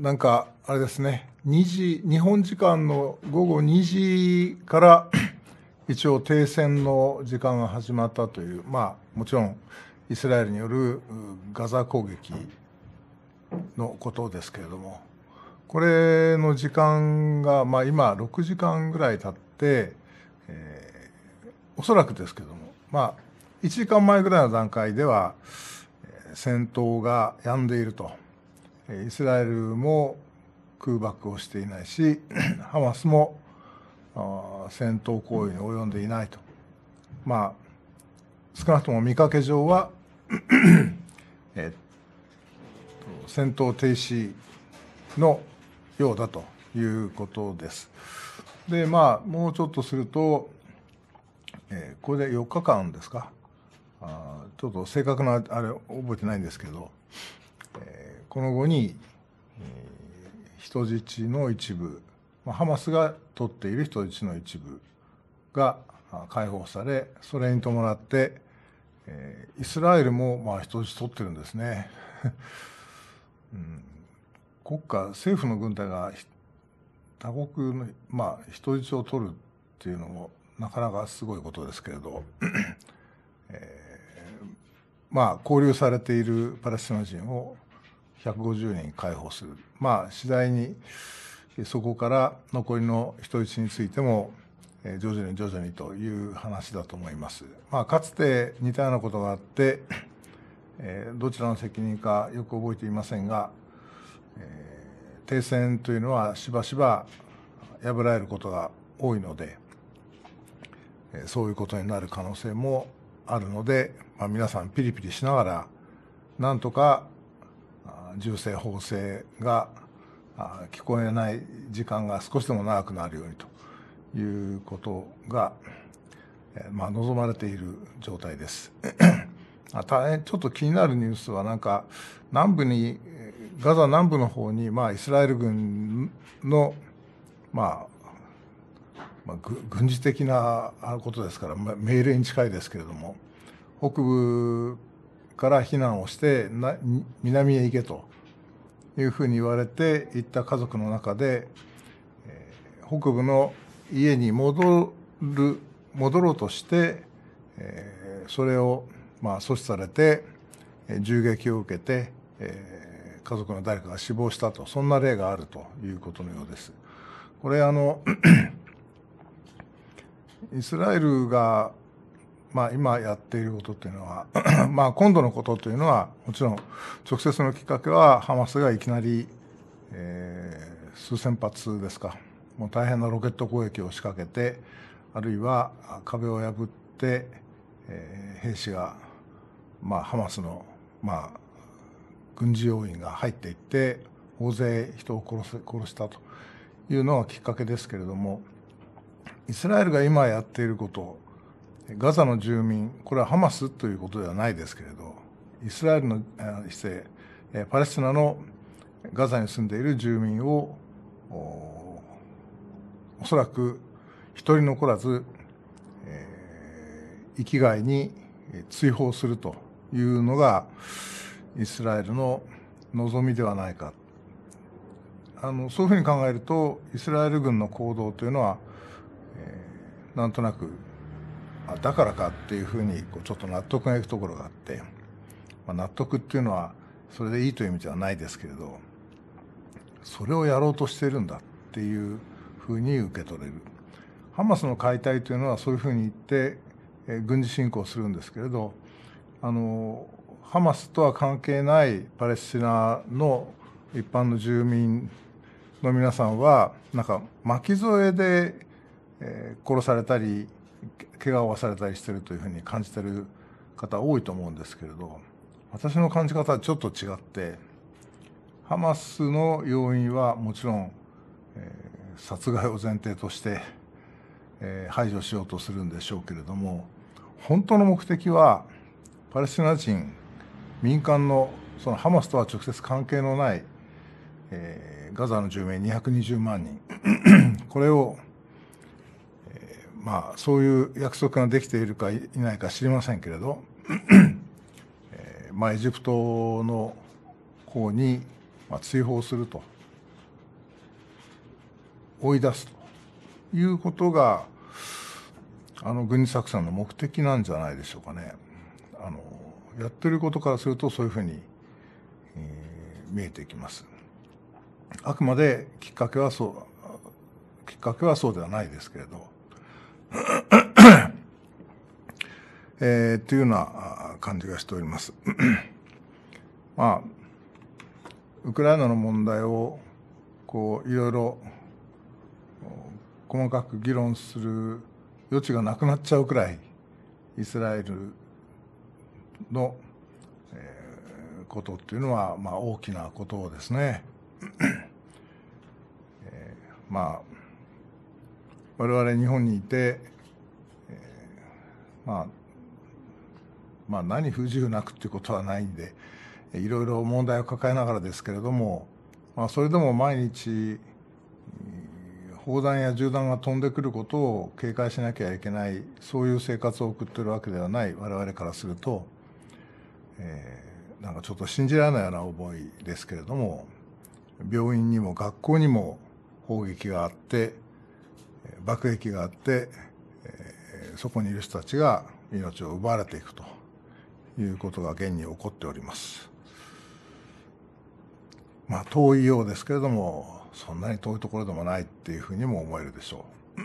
なんか、あれですね、2時、日本時間の午後2時から 一応停戦の時間が始まったという、まあ、もちろんイスラエルによるガザ攻撃のことですけれども、これの時間が、まあ、今、6時間ぐらい経って、えー、おそらくですけども、まあ、1時間前ぐらいの段階では、戦闘が止んでいると。イスラエルも空爆をしていないし ハマスも戦闘行為に及んでいないと、まあ、少なくとも見かけ上は えっと、戦闘停止のようだということです。でまあもうちょっとすると、えー、これで4日間ですかあちょっと正確なあれ覚えてないんですけどこの後に、人質の一部、ハマスが取っている人質の一部が解放され、それに伴って、えイスラエルもまあ人質取ってるんですね、うん、国家政府の軍隊が他国の、まあ、人質を取るっていうのもなかなかすごいことですけれど、えー、まあ、交流されているパレスチナ人を150人解放する、まあ、次第にそこから残りの人質についても、えー、徐々に徐々にという話だと思います。まあ、かつて似たようなことがあって、えー、どちらの責任かよく覚えていませんが、えー、停戦というのはしばしば破られることが多いので、えー、そういうことになる可能性もあるので、まあ、皆さんピリピリしながらなんとか銃声砲声が聞こえない時間が少しでも長くなるようにということが、まあ、望まれている状態です。あ大変ちょっと気になるニュースはなんか南部にガザ南部の方に、まあ、イスラエル軍の、まあ、まあ、軍事的なことですから命令に近いですけれども北部から避難をしてな南へ行けというふうに言われて行った家族の中で、え北部の家に戻る戻ろうとして、えそれをまあ阻止されて銃撃を受けて、え家族の誰かが死亡したとそんな例があるということのようです。これあの イスラエルがまあ、今やっていることというのは まあ、今度のことというのは、もちろん直接のきっかけは、ハマスがいきなり、えー、数千発ですか、もう大変なロケット攻撃を仕掛けて、あるいは壁を破って、えー、兵士が、まあ、ハマスの、まあ、軍事要員が入っていって、大勢人を殺せ殺したというのがきっかけですけれども、イスラエルが今やっていること、ガザの住民、これはハマスということではないですけれど、イスラエルの姿勢、パレスチナのガザに住んでいる住民を、おそらく一人残らず、えー、生きがいに追放するというのが、イスラエルの望みではないか。あのそういうふうに考えるとイスラエル軍の行動というのは、えー、なんとなくあだからかっていうふうにこうちょっと納得がいくところがあって、まあ、納得っていうのはそれでいいという意味ではないですけれどそれをやろうとしてるんだっていうふうに受け取れるハマスの解体というのはそういうふうに言って、えー、軍事侵攻するんですけれどあのハマスとは関係ないパレスチナの一般の住民の皆さんはなんか巻き添えで、え殺されたり怪我をされたりしているというふうに感じている方多いと思うんですけれど私の感じ方はちょっと違ってハマスの要因はもちろん、えー、殺害を前提として、えー、排除しようとするんでしょうけれども本当の目的はパレスチナ人民間のそのハマスとは直接関係のない、えー、ガザの住民220万人 これをまあ、そういう約束ができているかいないか知りませんけれど、えー、まあ、エジプトの方に、まあ、追放すると追い出すということがあの軍事作戦の目的なんじゃないでしょうかね。あのやってることからするとそういうふうに、えー、見えてきます。あくまできっかけはそうきっかけはそうではないですけれど。えー、というような感じがしております。まあ、ウクライナの問題をこういろいろ細かく議論する余地がなくなっちゃうくらいイスラエルの、えことっていうのは、まあ、大きなことをですね、えー、まあ我々日本にいて、えー、まあ、まあ、何不自由なくっていうことはないんでいろいろ問題を抱えながらですけれども、まあ、それでも毎日砲弾や銃弾が飛んでくることを警戒しなきゃいけないそういう生活を送ってるわけではない我々からすると、えー、なんかちょっと信じられないような思いですけれども病院にも学校にも砲撃があって爆撃があって、えそこにいる人たちが命を奪われていくということが現に起こっております。まあ遠いようですけれどもそんなに遠いところでもないっていうふうにも思えるでしょう。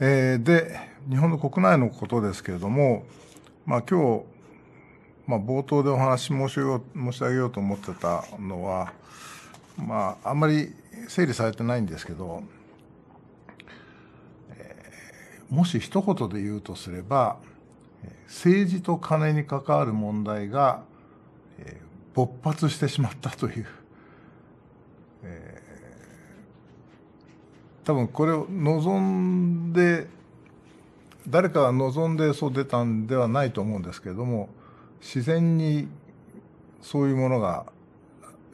えで日本の国内のことですけれども、まあ、今日、まあ、冒頭でお話申し申し上げようと思ってたのは、まあ、あんまり整理されてないんですけどもし一言で言うとすれば、政治と金に関わる問題が、えー、勃発してしまったという、えー、多分これを望んで誰かが望んでそう出たんではないと思うんですけれども自然にそういうものが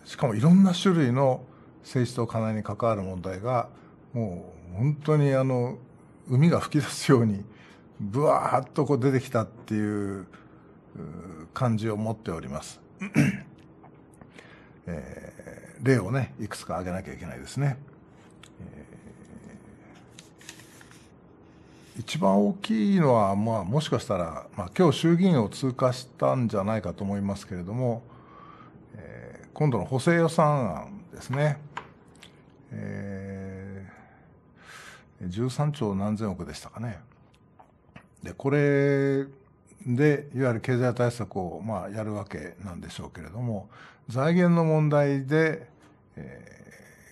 しかもいろんな種類の政治と金に関わる問題がもう本当にあの海が吹き出すようにぶわーっとこう出てきたっていう感じを持っております。えー、例をねいくつか挙げなきゃいけないですね。一番大きいのは、まあ、もしかしたら、まあ、今日衆議院を通過したんじゃないかと思いますけれども、えー、今度の補正予算案ですね、え13兆何千億でしたかね。でこれでいわゆる経済対策をまあやるわけなんでしょうけれども財源の問題で、え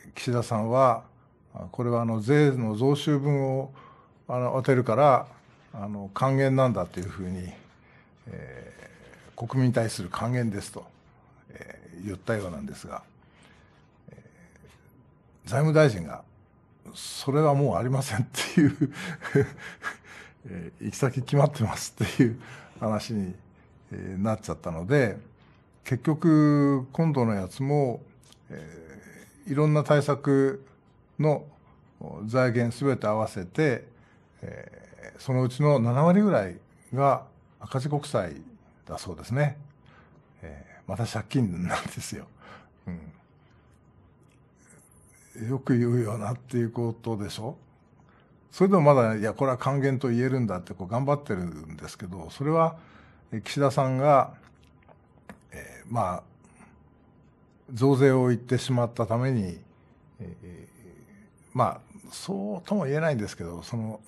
ー、岸田さんはこれはあの税の増収分をあの当てるからあの還元なんだというふうに、えー、国民に対する還元ですと、えー、言ったようなんですが、えー、財務大臣がそれはもうありませんっていう えー、行き先決まってますっていう話に、なっちゃったので結局今度のやつも、えー、いろんな対策の財源全て合わせて、えー、そのうちの7割ぐらいが赤字国債だそうですね、えー、また借金なんですよ。うんよく言うよなっていうことでしょそれでもまだいやこれは還元と言えるんだってこう頑張ってるんですけどそれは岸田さんが、えー、まあ増税を言ってしまったために、えー、まあそうとも言えないんですけどその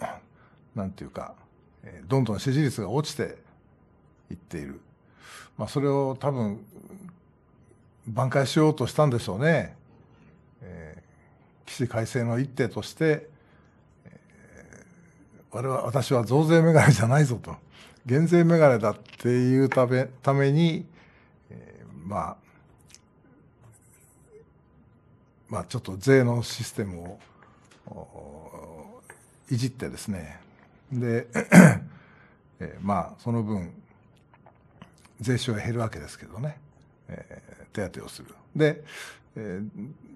なんていうか、えー、どんどん支持率が落ちていっている、まあ、それを多分挽回しようとしたんでしょうね。起死回生の一手として、我私は増税メガネじゃないぞと減税メガネだっていうためために、えー、まあまあちょっと税のシステムをいじってですねで、えー、まあその分税収が減るわけですけどね、えー、手当てをする。で、えー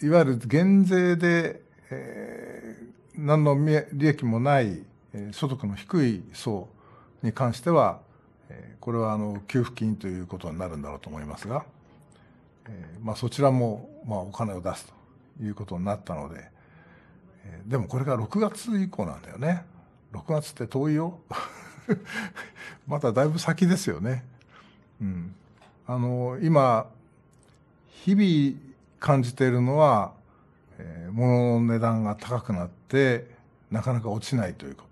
いわゆる減税で、えー、何の利益もない、えー、所得の低い層に関しては、えー、これはあの給付金ということになるんだろうと思いますが、えーまあ、そちらも、まあ、お金を出すということになったので、えー、でもこれが6月以降なんだよね6月って遠いよ まただいぶ先ですよね。うん、あの今日々感じているのは、えー、物の値段が高くなってなかなか落ちないというか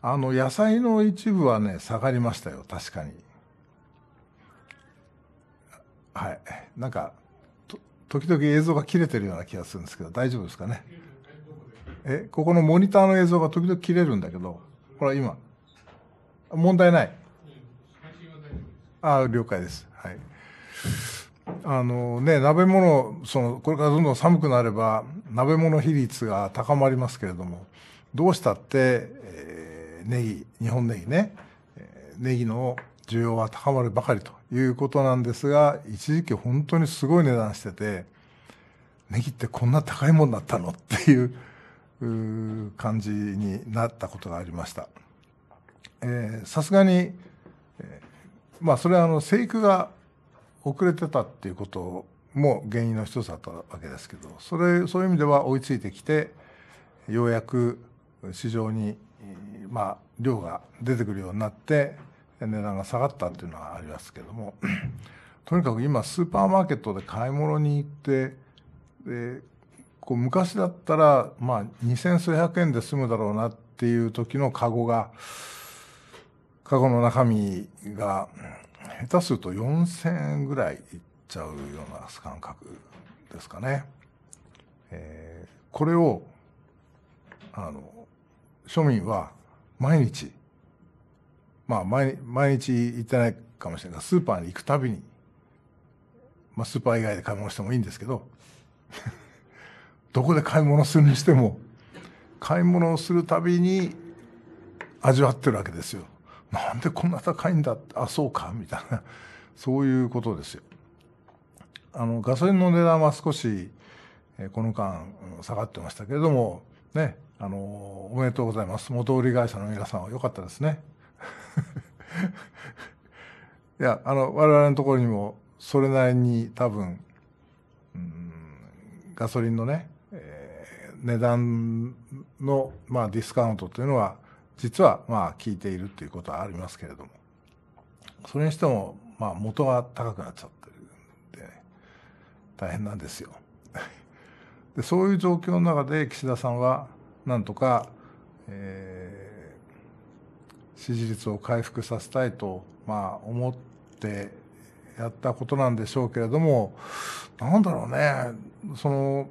あの野菜の一部はね下がりましたよ確かにはいなんかと時々映像が切れてるような気がするんですけど大丈夫ですかねえここのモニターの映像が時々切れるんだけどこれは今問題ないああ了解ですはいあのね、鍋物、その、これからどんどん寒くなれば、鍋物比率が高まりますけれども、どうしたって、えー、ネギ、日本ネギね、ネギの需要は高まるばかりということなんですが、一時期本当にすごい値段してて、ネギってこんな高いもんだったのっていう感じになったことがありました。さすがに、えー、まあそれはあの生育が遅れてたっていうことも原因の一つだったわけですけどそれそういう意味では追いついてきてようやく市場に、まあ、量が出てくるようになって値段が下がったっていうのはありますけども とにかく今スーパーマーケットで買い物に行ってでこう昔だったら、まあ、2,000数百円で済むだろうなっていう時のカゴがカゴの中身が下手すると4000円ぐらいいっちゃうような感覚ですかね。えー、これをあの庶民は毎日まあ毎毎日行ってないかもしれないスーパーに行くたびに、まあ、スーパー以外で買い物してもいいんですけど どこで買い物するにしても買い物をするたびに味わってるわけですよ。なんでこんな高いんだあそうかみたいな そういうことですよあのガソリンの値段は少し、えこの間下がってましたけれどもねあのおめでとうございます元売り会社の皆さんは良かったですね いやあの我々のところにもそれなりに多分ガソリンのね、えー、値段の、まあ、ディスカウントというのは実はまあ聞いているということはありますけれどもそれにしてもまあ元が高くなっちゃってるんで、ね、大変なんですよ。でそういう状況の中で岸田さんはなんとか、えー、支持率を回復させたいと、まあ、思ってやったことなんでしょうけれどもなんだろうねその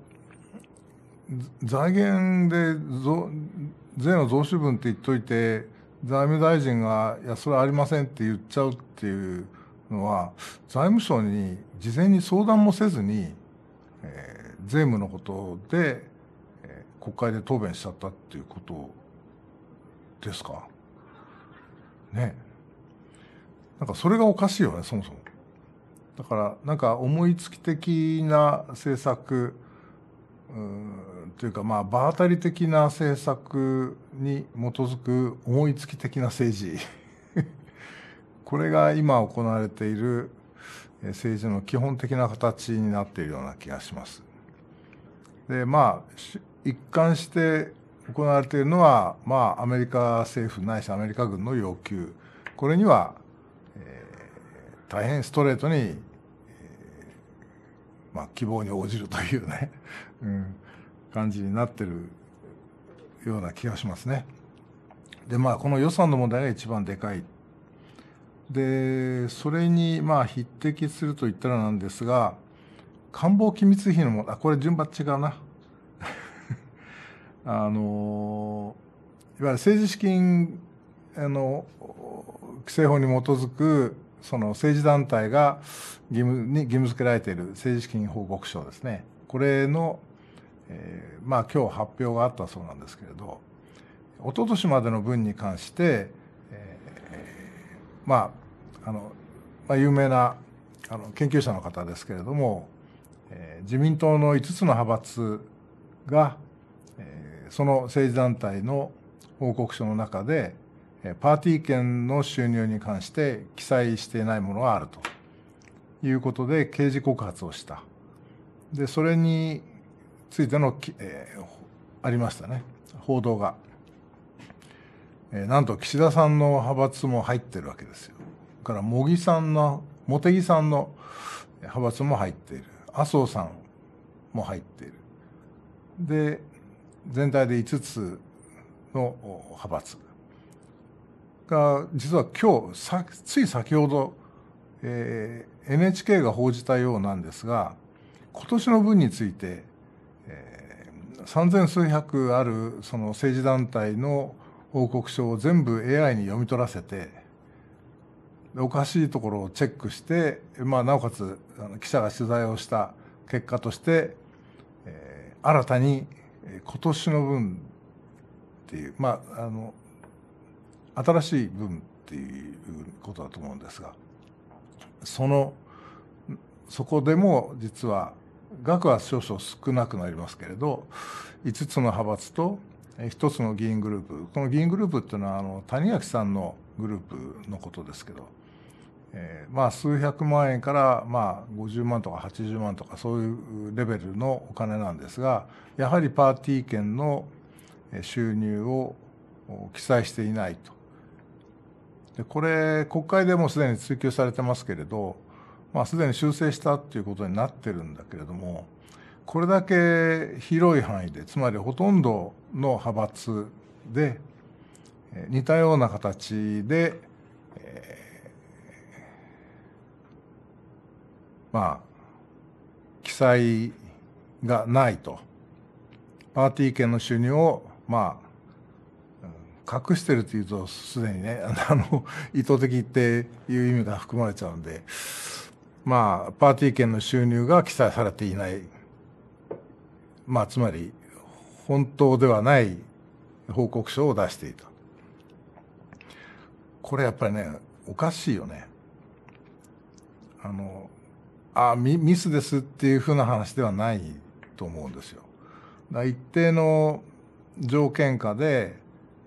財源で税の増収分って言っといて財務大臣が「いやそれありません」って言っちゃうっていうのは財務省に事前に相談もせずに、えー、税務のことで、えー、国会で答弁しちゃったっていうことですかねなんかそれがおかしいよねそもそも。だからなんか思いつき的な政策うんというか、まあ、場当たり的な政策に基づく思いつき的な政治 これが今行われている政治の基本的な形になっているような気がします。でまあ一貫して行われているのは、まあ、アメリカ政府ないしアメリカ軍の要求これには、えー、大変ストレートに、えー、まあ、希望に応じるというね、うん、感じになってるような気がしますね。でまあこの予算の問題が一番でかい。でそれにまあ匹敵すると言ったらなんですが官房機密費のもあこれ順番違うな あのいわゆる政治資金あの規制法に基づくその政治団体が義務に義務付けられている政治資金報告書ですねこれのえー、まあ今日発表があったそうなんですけれど一昨年までの分に関して、えー、まああの、まあ、有名なあの研究者の方ですけれども、えー、自民党の5つの派閥が、えー、その政治団体の報告書の中でパーティー券の収入に関して記載していないものがあるということで刑事告発をした。でそれについての、えー、ありましたね報道が、えー、なんと岸田さんの派閥も入ってるわけですよから茂木さんの茂木さんの派閥も入っている麻生さんも入っているで全体で5つの派閥が実は今日つい先ほど、えー、NHK が報じたようなんですが今年の分について三千数百あるその政治団体の報告書を全部 AI に読み取らせておかしいところをチェックして、まあ、なおかつ記者が取材をした結果として、えー、新たに今年の分っていう、まあ、あの新しい分っていうことだと思うんですがそのそこでも実は額は少々少なくなりますけれど5つの派閥と1つの議員グループこの議員グループっていうのはあの谷垣さんのグループのことですけど、えー、まあ数百万円からまあ50万とか80万とかそういうレベルのお金なんですがやはりパーティー券の収入を記載していないと。でこれ国会でもすでに追及されてますけれどまあ、すでに修正したっていうことになってるんだけれどもこれだけ広い範囲でつまりほとんどの派閥で似たような形で、まあ記載がないとパーティー券の収入をまあ隠してるというとすでにねあの意図的っていう意味が含まれちゃうんでまあ、パーティー券の収入が記載されていない、まあ、つまり本当ではない報告書を出していた。これやっぱりね、おかしいよね。あの、あミミスですっていうふうな話ではないと思うんですよ。だ一定の条件下で、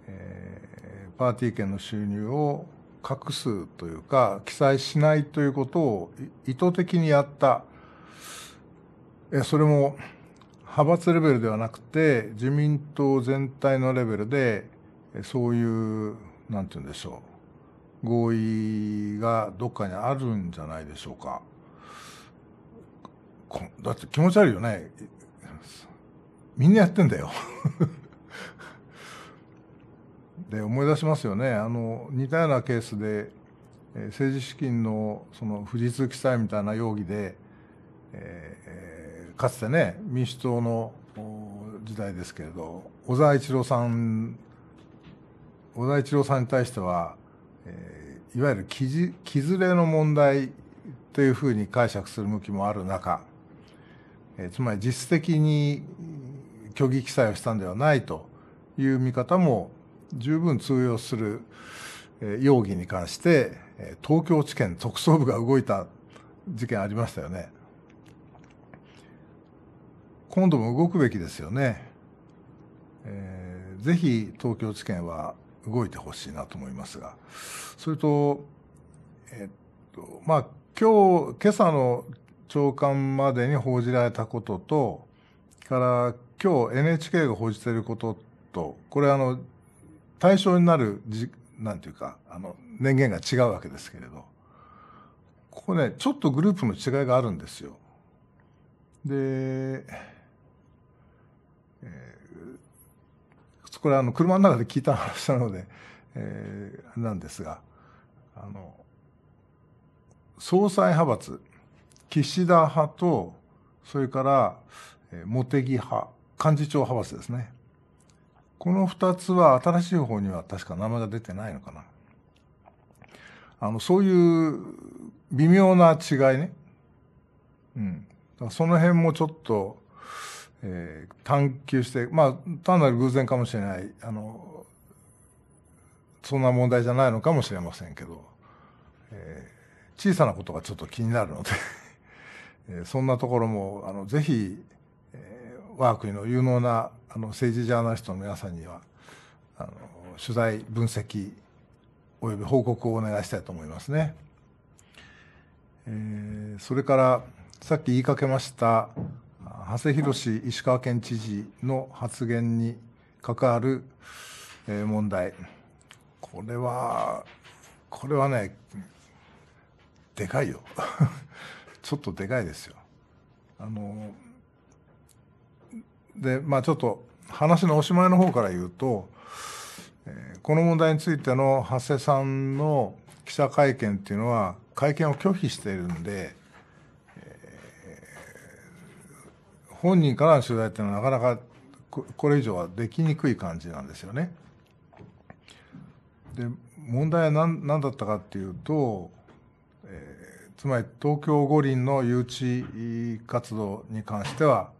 えー、パーティー券の収入を隠すというか記載しないということを意図的にやったえそれも派閥レベルではなくて自民党全体のレベルでそういうなんて言うんでしょう合意がどっかにあるんじゃないでしょうか。だって気持ち悪いよねみんなやってんだよで思い出しますよねあの似たようなケースで、えー、政治資金のその富士通記載みたいな容疑で、えー、かつてね民主党の時代ですけれど小沢一郎さん小沢一郎さんに対しては、えー、いわゆるずれの問題というふうに解釈する向きもある中、えー、つまり実質的に虚偽記載をしたんではないという見方も十分通用する容疑に関して東京地検特捜部が動いた事件ありましたよね。今度も動くべきですよね。えー、ぜひ東京地検は動いてほしいなと思いますが、それと、えっと、まあ、今日、今朝の朝刊までに報じられたことと、から今日 NHK が報じていることと、これあの、対象になるじなんていうかあの年限が違うわけですけれどここねちょっとグループの違いがあるんですよ。で、えー、これあの車の中で聞いた話なので、えー、なんですがあの総裁派閥岸田派とそれから茂木派幹事長派閥ですねこの2つは新しい方には確か名前が出てないのかな。あの、そういう微妙な違いね。うん。その辺もちょっと、えー、探求して、まあ、単なる偶然かもしれない。あの、そんな問題じゃないのかもしれませんけど、えー、小さなことがちょっと気になるので えー、そんなところも、あの、ぜひ、えー、我が国の有能なあの政治ジャーナリストの皆さんにはあの取材分析および報告をお願いしたいと思いますね。えー、それからさっき言いかけました長谷博石川県知事の発言に関わる、えー、問題これはこれはねでかいよ ちょっとでかいですよ。あので、まあ、ちょっと話のおしまいの方から言うと、えー、この問題についての長谷さんの記者会見っていうのは会見を拒否しているんで、え本人からの取材っていうのはなかなかこれ以上はできにくい感じなんですよね。で問題は何何だったかっていうと、えー、つまり東京五輪の誘致活動に関しては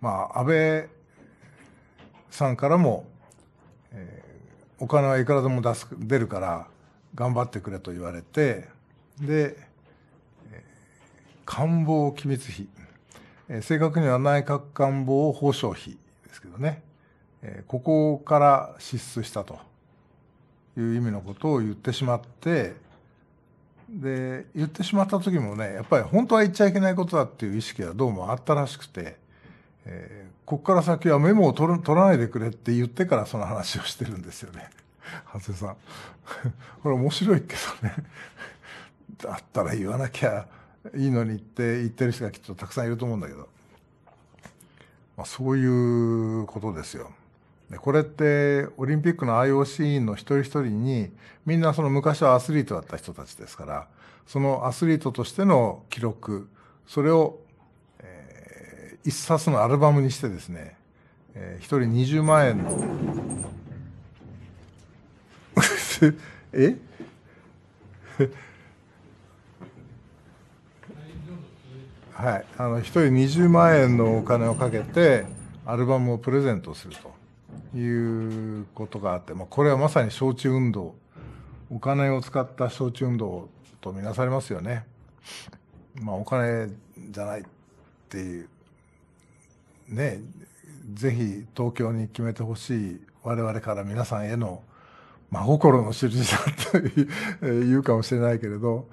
まあ、安倍さんからも、えー、お金はいくらでも出す出るから頑張ってくれと言われてで、えー、官房機密費、えー、正確には内閣官房保障費ですけどね、えー、ここから支出したという意味のことを言ってしまってで言ってしまった時もねやっぱり本当は言っちゃいけないことだっていう意識はどうもあったらしくて。えー、ここから先はメモを取る取らないでくれって言ってからその話をしてるんですよね。長谷さん。これ面白いけどね。だったら言わなきゃいいのにって言ってる人がきっとたくさんいると思うんだけど。まあ、そういうことですよ。これってオリンピックの IOC 委員の一人一人にみんなその昔はアスリートだった人たちですからそのアスリートとしての記録それを一冊のアルバムにしてですね、えー、1人20万円の え はい、あの1人20万円のお金をかけてアルバムをプレゼントするということがあって、まあ、これはまさに招致運動お金を使った招致運動とみなされますよね。まあ、お金じゃないっていうね、ぜひ東京に決めてほしい我々から皆さんへの真心の印だというかもしれないけれど、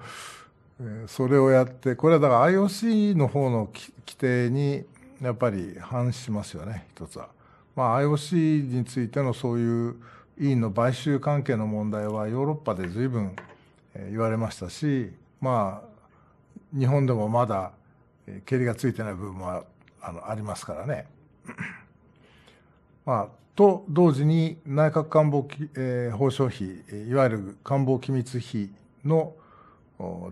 それをやって、これはだから IOC の方の規定にやっぱり反しますよね、一つは。まあ、IOC についてのそういう委員の買収関係の問題はヨーロッパで随分言われましたし、まあ、日本でもまだ蹴りがついてない部分はあのありますからね。まあ、と同時に内閣官房、えー、報奨費いわゆる官房機密費の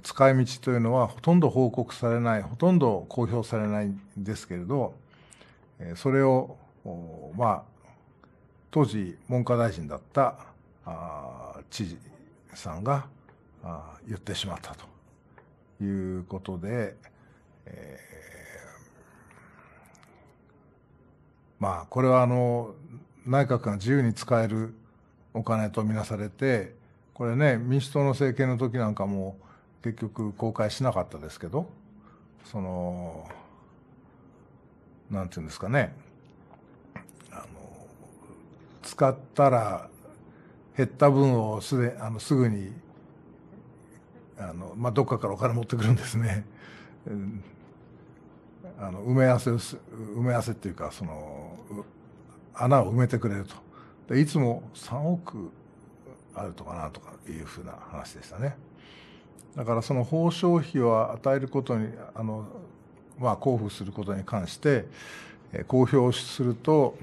使い道というのはほとんど報告されないほとんど公表されないんですけれどそれをまあ当時文科大臣だった知事さんが言ってしまったということで、えーまあ、これはあの内閣が自由に使えるお金とみなされて、これね、民主党の政権の時なんかも結局公開しなかったですけど、その、なんていうんですかね、あの使ったら減った分をすであのすぐにあの、まあ、どっかからお金持ってくるんですね。あの埋め合わせ埋め合わせっていうかその穴を埋めてくれるとでいつも3億あるとかなとかいうふうな話でしたねだからその報奨費を与えることにあの、まあ、交付することに関して、えー、公表すると、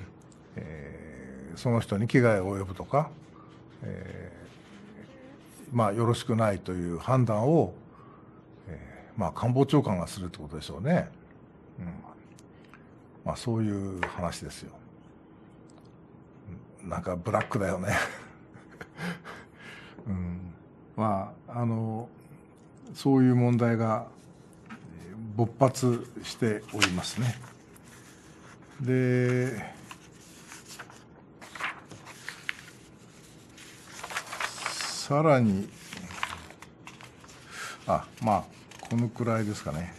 えー、その人に危害が及ぶとか、えー、まあ、よろしくないという判断を、えーまあ、官房長官がするってことでしょうね。まあ、そういう話ですよなんかブラックだよね うん、まああのそういう問題が勃発しておりますねでさらにあまあこのくらいですかね、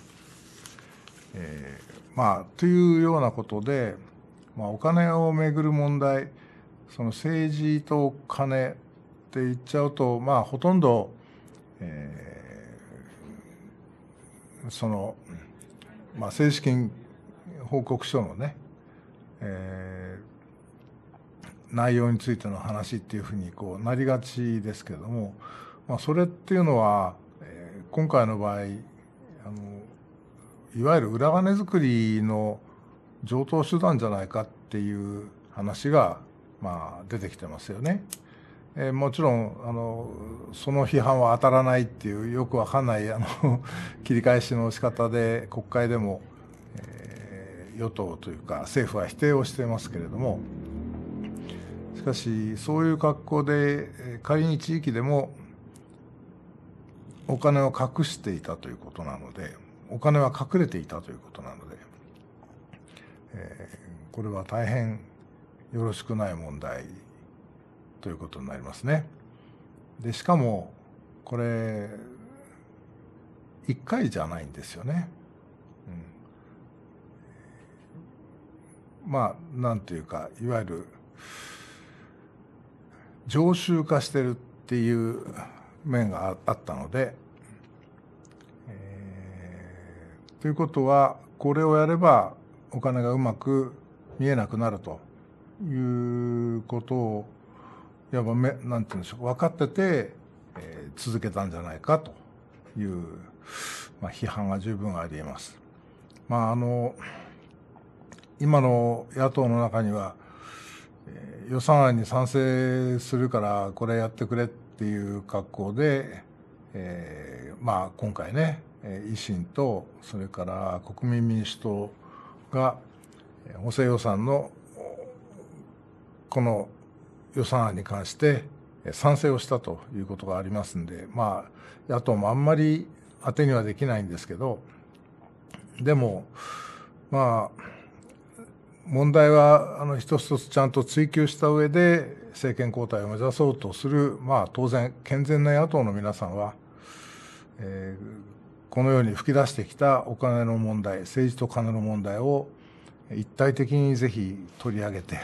えーまあ、というようなことで、まあ、お金をめぐる問題その政治とお金って言っちゃうと、まあ、ほとんど、えー、その、まあ、正式報告書のね、えー、内容についての話っていうふうにこうなりがちですけども、まあ、それっていうのは、えー、今回の場合あのいわゆる裏金作りの上等手段じゃないかっていう話が、まあ、出てきてますよね。えー、もちろんあのその批判は当たらないっていうよくわかんないあの 切り返しの仕方で国会でも、えー、与党というか政府は否定をしていますけれどもしかしそういう格好でえ仮に地域でもお金を隠していたということなので。お金は隠れていたということなので、えー、これは大変よろしくない問題ということになりますね。でしかもこれ1回じゃないんですよね。まあなんというかいわゆる常習化してるっていう面があったのでということはこれをやればお金がうまく見えなくなるということをやっぱ何て言うんでしょう分かってて、えー、続けたんじゃないかという、まあ、批判が十分ありえます。まああの今の野党の中には、えー、予算案に賛成するからこれやってくれっていう格好で、えー、まあ今回ね維新とそれから国民民主党が補正予算のこの予算案に関して賛成をしたということがありますんで、まあ、野党もあんまり当てにはできないんですけど、でも、まあ、問題はあの一つ一つちゃんと追及した上で政権交代を目指そうとする、まあ、当然健全な野党の皆さんは、えー、このように吹き出してきたお金の問題、政治と金の問題を一体的にぜひ取り上げて、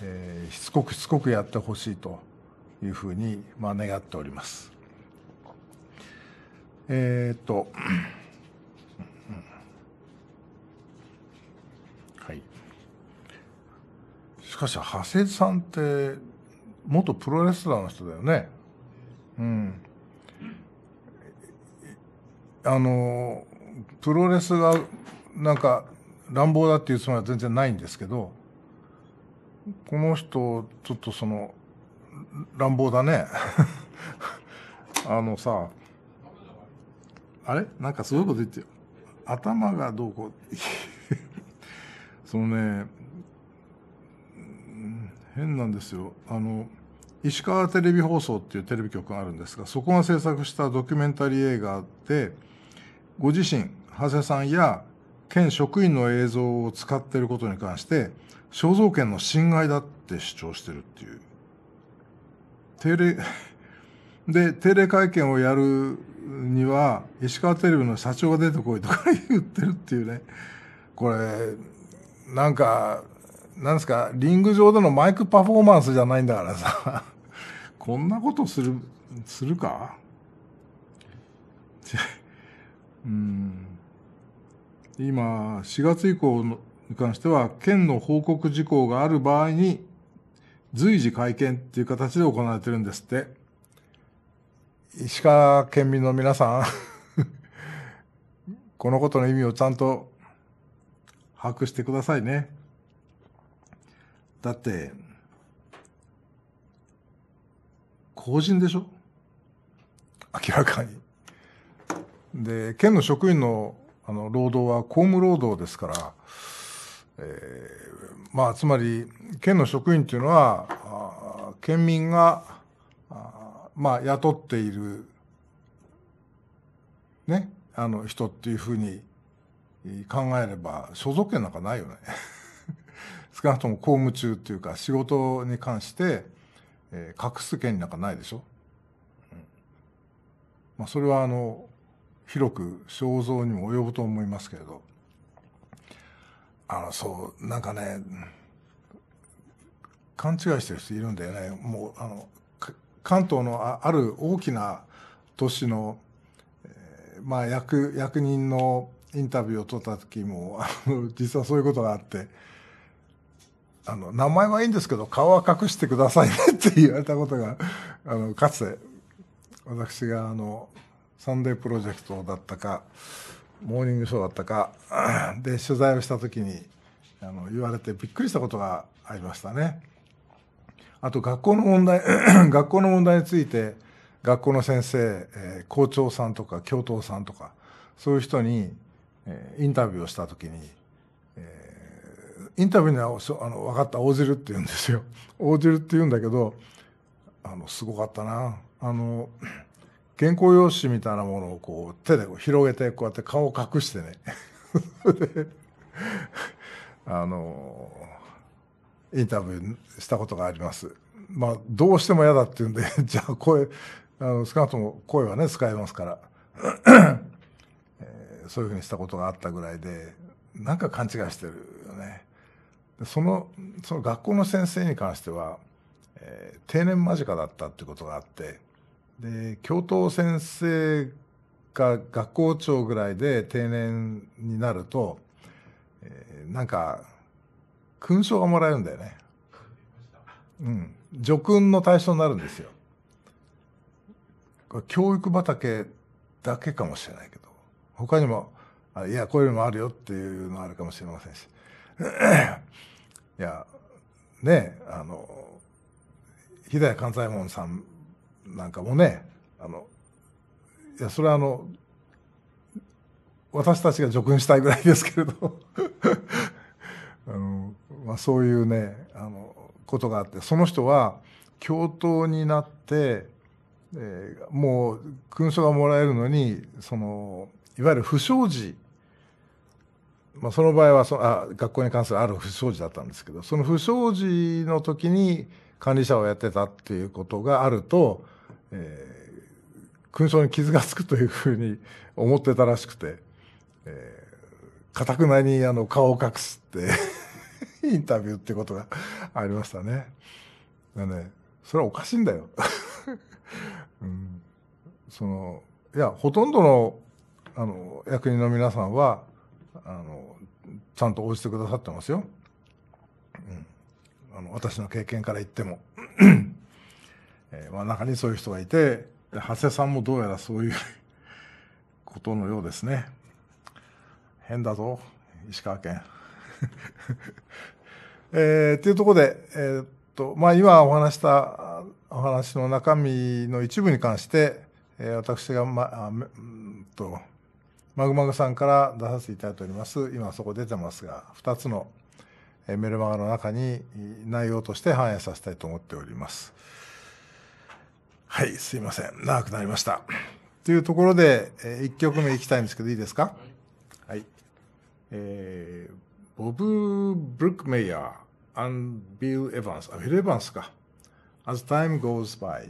えー、しつこくしつこくやってほしいというふうに、まあ、願っております。えー、っと、はい。しかし、長谷さんって元プロレスラーの人だよね。うん。あのプロレスがなんか乱暴だっていうつもりは全然ないんですけどこの人ちょっとその乱暴だね あのさあれなんかすごいこと言ってよ頭がどうこう そのね変なんですよあの石川テレビ放送っていうテレビ局があるんですがそこが制作したドキュメンタリー映画でご自身長谷さんや県職員の映像を使っていることに関して肖像権の侵害だって主張してるっていう定例 で定例会見をやるには石川テレビの社長が出てこいとか言ってるっていうねこれなんかなんですかリング上でのマイクパフォーマンスじゃないんだからさ こんなことするするかうん今4月以降に関しては県の報告事項がある場合に随時会見っていう形で行われてるんですって石川県民の皆さん このことの意味をちゃんと把握してくださいねだって公人でしょ明らかにで県の職員のあの労働は公務労働ですから、えー、まあつまり県の職員というのは県民がまあ雇っているねあの人っていうふうに考えれば所属権なんかないよね 少なくとも公務中っていうか仕事に関して、えー、隠す権利なんかないでしょ、うん、まあ、それはあの広く肖像にも及ぶと思いますけれどあのそうなんかね勘違いしてる人いるんだよねもうあの関東のある大きな都市の、えー、まあ役役人のインタビューを取った時もあの実はそういうことがあってあの名前はいいんですけど顔は隠してくださいねって言われたことがあのかつて私があのサンデープロジェクトだったかモーニングショーだったかで取材をした時にあの言われてびっくりしたことがありましたね。あと学校の問題 学校の問題について学校の先生、えー、校長さんとか教頭さんとかそういう人に、えー、インタビューをした時に、えー、インタビューにはあの分かった応じるって言うんですよ応じるって言うんだけどあのすごかったなあの原稿用紙みたいなものをこう手で広げてこうやって顔を隠してね あのインタビューしたことがあります。まあ、どうしても嫌だっていうんで じゃあ声、あの少なくとも声はね、使えますから えー、そういうふうにしたことがあったぐらいで、なんか勘違いしてるよね。その、その学校の先生に関しては、えー、定年間近だったってことがあって、で教頭先生が学校長ぐらいで定年になると、えー、なんか勲章がもらえるんだよね。うん、叙勲の対象になるんですよ。教育畑だけかもしれないけど他にもいやこういうのもあるよっていうのあるかもしれませんし いやねあの平谷勘左衛門さんなんかもねあのいやそれはあの私たちが叙勲したいぐらいですけれど あの、まあ、そういうねあのことがあってその人は教頭になって、えー、もう勲章がもらえるのにそのいわゆる不祥事まあ、その場合はそあ学校に関するある不祥事だったんですけどその不祥事の時に管理者をやってたっていうことがあるとえー、勲章に傷がつくというふうに思ってたらしくて、えー、かたくなにあの顔を隠すって インタビューってことがありましたね。でね、それはおかしいんだよ。うん、その、いや、ほとんどの、あの、役人の皆さんは、あの、ちゃんと応じてくださってますよ。うん。あの、私の経験から言っても。えー、まあ、中にそういう人がいて、長谷さんもどうやらそういう ことのようですね。変だぞ、石川県。えー、っていうところで、えー、っと、まあ、今お話したお話の中身の一部に関して、えー、私が、ま、あうんと、マグマグさんから出させていただいております、今そこ出てますが、2つのメルマガの中に内容として反映させたいと思っております。はい、すいません。長くなりました。というところで、えー、1曲目いきたいんですけど、いいですかはい。えー、ボブ・ブルックメイヤー、アン・ビル・エヴァンス、あ、ビル・エヴァンスか。As time goes by.